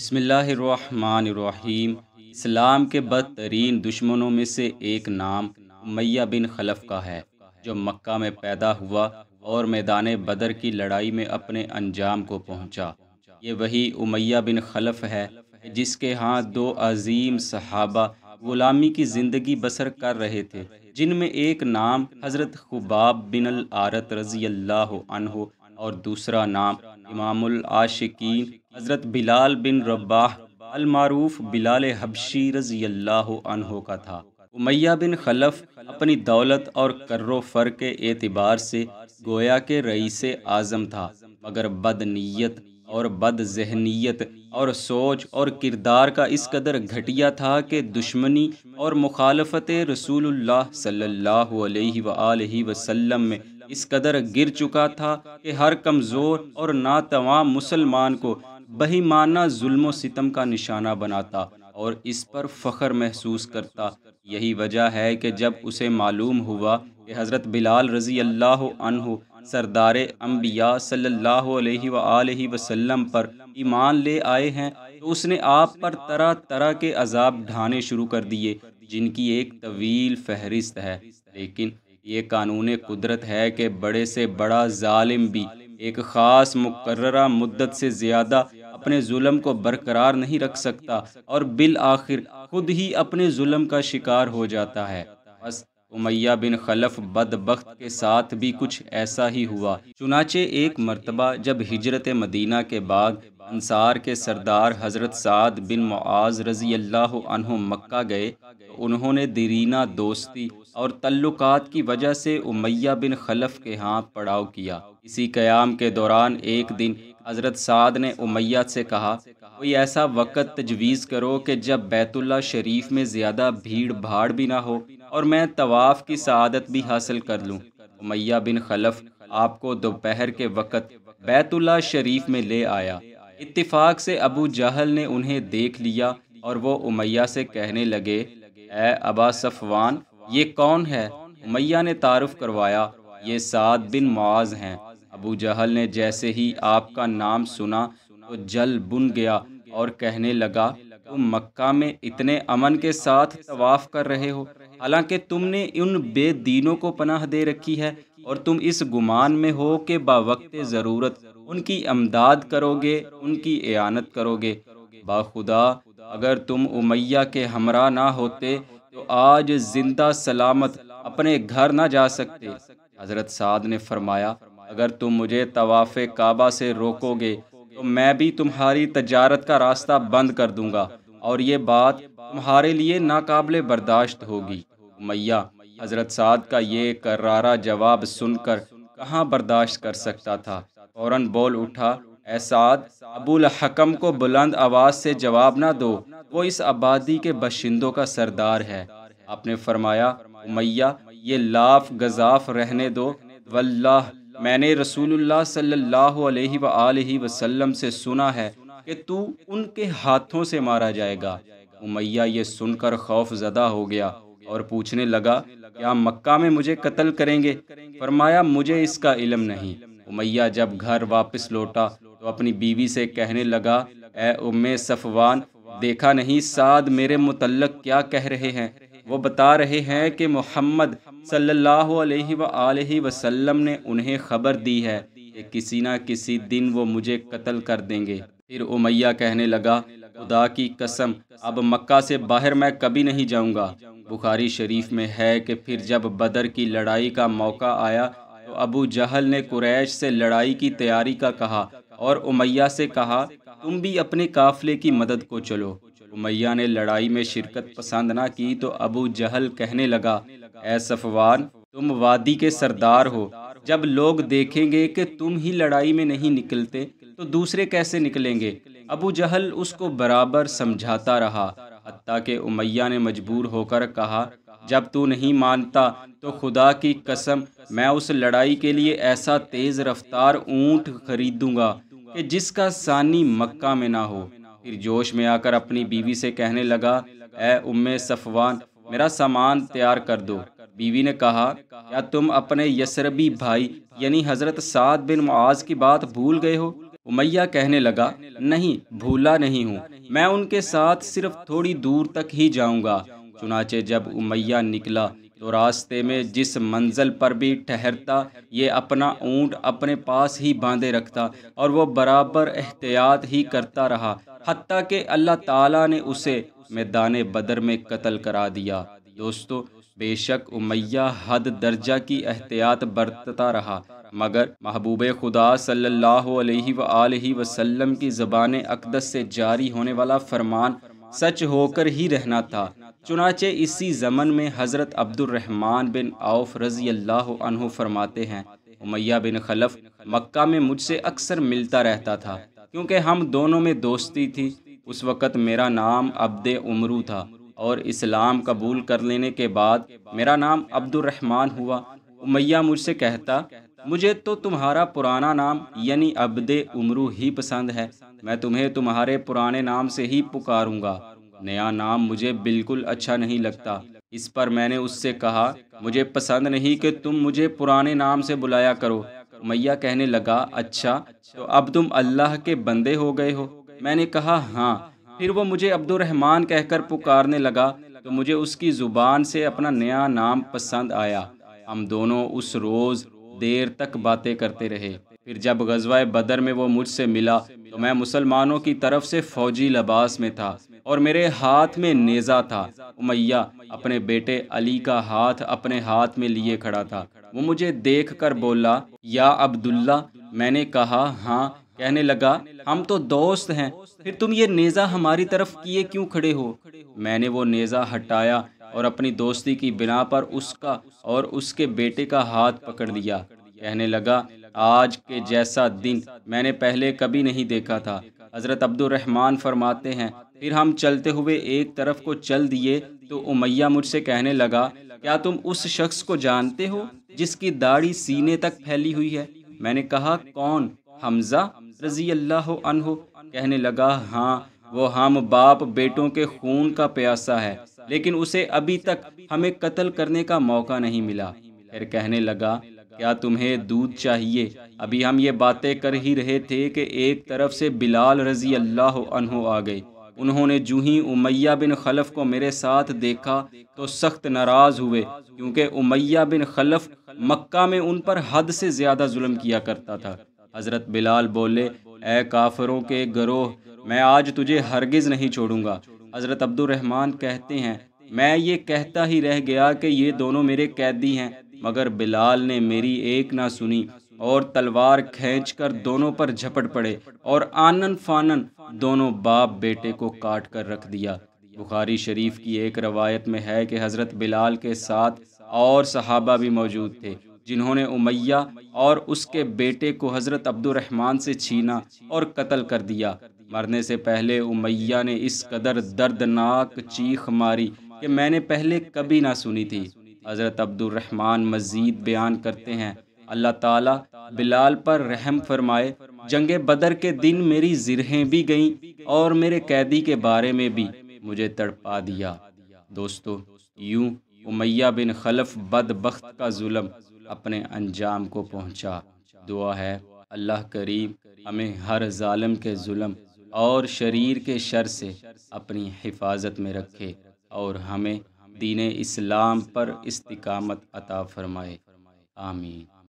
बसमीम इस्लाम के बदतरीन दुश्मनों में से एक नाम मैया बिन खलफ का है जो मक्का में पैदा हुआ और मैदान बदर की लड़ाई में अपने अंजाम को पहुंचा। ये वही उमैया बिन खलफ है जिसके हाथ दो अजीम सहाबा ग़ुलामी की ज़िंदगी बसर कर रहे थे जिनमें एक नाम हज़रत खुबाब बिन अल आरत रज़ी अल्लाह और दूसरा नाम इमामुल आशिकीन हज़रत बिलाल बिन रब्बाह मारूफ बिलाल हबशी रजी अल्लाह का था उमैया बिन खलफ अपनी दौलत और कर्रो फर के एतबार से गोया के रईस आज़म था मगर बद नीयत और बद जहनीत और सोच और किरदार का इस कदर घटिया था कि दुश्मनी और मुखालफत रसूल सल्लल्लाहु में इस कदर गिर चुका था कि हर कमज़ोर और नातवा मुसलमान को बहिमाना जुल्म सितम का निशाना बनाता और इस पर फ़ख्र महसूस करता यही वजह है कि जब उसे मालूम हुआ कि हज़रत बिलाल रज़ी अल्लाह अनहु सरदार अम्बिया सल्लल्लाहु अलैहि पर ईमान ले आए हैं तो उसने आप पर तरह तरह के अजाब ढाने शुरू कर दिए जिनकी एक तवील फहरिस्त है लेकिन ये कानून कुदरत है कि बड़े से बड़ा ज़ालिम भी एक ख़ास मुकर्रा मुद्दत से ज़्यादा अपने जुल्म को बरकरार नहीं रख सकता और बिल आखिर खुद ही अपने जुल्म का शिकार हो जाता है बस उमैया बिन खलफ बदबخت के साथ भी कुछ ऐसा ही हुआ चुनाचे एक मरतबा जब हिजरत मदीना के बाद अंसार के सरदार हज़रत साद बिन मुआज रज़ी अल्लाह मक्का गए तो उन्होंने दरीना दोस्ती और तल्लुकात की वजह से उमैया बिन खलफ के यहाँ पड़ाव किया इसी क़याम के दौरान एक दिन हज़रत साद ने उमैया से कहा कोई ऐसा वक़्त तजवीज़ करो कि जब बैतुल्ला शरीफ में ज़्यादा भीड़ भाड़ भी ना हो और मैं तवाफ़ की सदत भी हासिल कर लूँ उमैया बिन खलफ आपको दोपहर के वक़्त बैतुल्ला शरीफ में ले आया इतफाक से अबू जहल ने उन्हें देख लिया और वो उमैया से कहने लगे ए अबा सफवान ये कौन है उमैया ने तारुफ करवाया ये सात बिन मुआज हैं अबू जहल ने जैसे ही आपका नाम सुना तो जल बुन गया और कहने लगा तुम मक्का में इतने अमन के साथ तवाफ़ कर रहे हो हालांकि तुमने उन बेदीनों को पनाह दे रखी है और तुम इस गुमान में हो कि बावक्त ज़रूरत उनकी अमदाद करोगे उनकी एानत करोगे बाखुदा अगर तुम उमैया के हमरा ना होते तो आज जिंदा सलामत अपने घर ना जा सकते हज़रत साद ने फरमाया अगर तुम मुझे तवाफ़ काबा से रोकोगे तो मैं भी तुम्हारी तजारत का रास्ता बंद कर दूंगा और ये बात तुम्हारे लिए नाकबले बर्दाश्त होगी मैया हज़रत साद का ये करारा जवाब सुनकर कहाँ बर्दाश्त कर सकता था फौरन बोल उठा एसाद अबुल हकम को बुलंद आवाज़ से जवाब ना दो वो इस आबादी के बशिंदों का सरदार है आपने फरमाया मैया ये लाफ गजाफ रहने दो वल्लाह मैंने रसूलुल्लाह सल्लल्लाहु अलैहि वसल्लम वसल्लम से सुना है कि तू उनके हाथों से मारा जाएगा उमैया ये सुनकर खौफ ज़दा हो गया और पूछने लगा क्या मक्का में मुझे कत्ल करेंगे फरमाया मुझे इसका इलम नहीं उमैया जब घर वापस लौटा तो अपनी बीवी से कहने लगा ए उम्मे सफवान देखा नहीं साद मेरे मुतलक क्या कह रहे हैं वो बता रहे हैं कि मोहम्मद सल्लल्लाहु अलैहि सल्ला वसल्लम ने उन्हें खबर दी है कि किसी ना किसी दिन वो मुझे कत्ल कर देंगे फिर उमैया कहने लगा खुदा की कसम अब मक्का से बाहर मैं कभी नहीं जाऊंगा बुखारी शरीफ में है कि फिर जब बदर की लड़ाई का मौका आया तो अबू जहल ने कुरैश से लड़ाई की तैयारी का कहा और उमैया से कहा तुम भी अपने काफले की मदद को चलो उमैया ने लड़ाई में शिरकत पसंद ना की तो अबू जहल कहने लगा ए सफवान तुम वादी के सरदार हो जब लोग देखेंगे कि तुम ही लड़ाई में नहीं निकलते तो दूसरे कैसे निकलेंगे अबू जहल उसको बराबर समझाता रहा हत्ता के उमैया ने मजबूर होकर कहा जब तू नहीं मानता तो खुदा की कसम मैं उस लड़ाई के लिए ऐसा तेज़ रफ्तार ऊंट खरीदूंगा कि जिसका सानी मक्का में ना हो फिर जोश में आकर अपनी बीवी से कहने लगा ए उम्मे सफवान मेरा सामान तैयार कर दो बीवी ने कहा क्या तुम अपने यसरबी भाई यानी हज़रत साद बिन मुआज की बात भूल गए हो उमैया कहने लगा नहीं भूला नहीं हूँ मैं उनके साथ सिर्फ थोड़ी दूर तक ही जाऊँगा चुनाचे जब उमैया निकला तो रास्ते में जिस मंजिल पर भी ठहरता ये अपना ऊंट अपने पास ही बांधे रखता और वो बराबर एहतियात ही करता रहा हती के अल्लाह ताला ने उसे मैदान बदर में कत्ल करा दिया दोस्तों बेशक उमैया हद दर्जा की एहतियात बरतता रहा मगर महबूब खुदा सल्लल्लाहु अलैहि सल्ला वसल्लम की ज़बान अकदस से जारी होने वाला फरमान सच होकर ही रहना था चुनाचे इसी जमन में हज़रत अब्दुलरहमान बिन आउफ रज़ी अल्लाह फरमाते हैं उमैया बिन खलफ मक्का में मुझसे अक्सर मिलता रहता था क्योंकि हम दोनों में दोस्ती थी उस वक़्त मेरा नाम अब्द उमरू था और इस्लाम कबूल कर लेने के बाद मेरा नाम अब्दुलरहमान हुआ उमैया मुझसे कहता मुझे तो तुम्हारा पुराना नाम यानी अब्द उमरू ही पसंद है मैं तुम्हें तुम्हारे पुराने नाम से ही पुकारूंगा नया नाम मुझे बिल्कुल अच्छा नहीं लगता इस पर मैंने उससे कहा मुझे पसंद नहीं कि तुम मुझे पुराने नाम से बुलाया करो मैया कहने लगा अच्छा तो अब तुम अल्लाह के बंदे हो गए हो मैंने कहा हाँ फिर वो मुझे अब्दुलरहमान कहकर पुकारने लगा तो मुझे उसकी ज़ुबान से अपना नया नाम पसंद आया हम दोनों उस रोज़ देर तक बातें करते रहे फिर जब गजवाए बदर में वो मुझसे मिला तो मैं मुसलमानों की तरफ से फ़ौजी लबास में था और मेरे हाथ में नेज़ा था उमैया अपने बेटे अली का हाथ अपने हाथ में लिए खड़ा था वो मुझे देख कर बोला या अब्दुल्ला मैंने कहा हाँ कहने लगा हम तो दोस्त हैं फिर तुम ये नेज़ा हमारी तरफ किए क्यों खड़े हो मैंने वो नेज़ा हटाया और अपनी दोस्ती की बिना पर उसका और उसके बेटे का हाथ पकड़ लिया कहने लगा आज के जैसा दिन मैंने पहले कभी नहीं देखा था हज़रत अब्दुलरहमान फरमाते हैं फिर हम चलते हुए एक तरफ को चल दिए तो उमैया मुझसे कहने लगा क्या तुम उस शख्स को जानते हो जिसकी दाढ़ी सीने तक फैली हुई है मैंने कहा कौन हमजा रजी अल्लाह अनहो कहने लगा हाँ वो हम बाप बेटों के खून का प्यासा है लेकिन उसे अभी तक हमें कत्ल करने का मौका नहीं मिला फिर कहने लगा क्या तुम्हें दूध चाहिए अभी हम ये बातें कर ही रहे थे कि एक तरफ से बिलाल रजी अल्लाह अनहो आ गई उन्होंने जूही उमैया बिन खलफ को मेरे साथ देखा तो सख्त नाराज़ हुए क्योंकि उमैया बिन खलफ मक्का में उन पर हद से ज़्यादा जुल्म किया करता था हज़रत बिलाल बोले ए काफरों के गरोह मैं आज तुझे हरगिज़ नहीं छोड़ूंगा हज़रत अब्दुलरहमान कहते हैं मैं ये कहता ही रह गया कि ये दोनों मेरे कैदी हैं मगर बिलाल ने मेरी एक ना सुनी और तलवार खींचकर दोनों पर झपट पड़े और आनन फानन दोनों बाप बेटे को काट कर रख दिया बुखारी शरीफ की एक रवायत में है कि हज़रत बिलाल के साथ और सहाबा भी मौजूद थे जिन्होंने उमैया और उसके बेटे को हज़रत अब्दुलरहमान से छीना और कत्ल कर दिया मरने से पहले उमैया ने इस कदर दर्दनाक चीख मारी कि मैंने पहले कभी ना सुनी थी हज़रत अब्दुलरहमान मज़ीद बयान करते हैं अल्लाह ताला बिलाल पर रहम फरमाए जंग बदर के दिन मेरी जिरहें भी गईं और मेरे कैदी के बारे में भी मुझे तड़पा दिया दोस्तों यूं उमैया बिन खलफ बदबख्त का जुल्म अपने अंजाम को पहुंचा दुआ है अल्लाह करीम हमें हर जालिम के जुल्म और शरीर के शर से अपनी हिफाजत में रखे और हमें दीन इस्लाम पर इस्तकामत अता फरमाए आमीन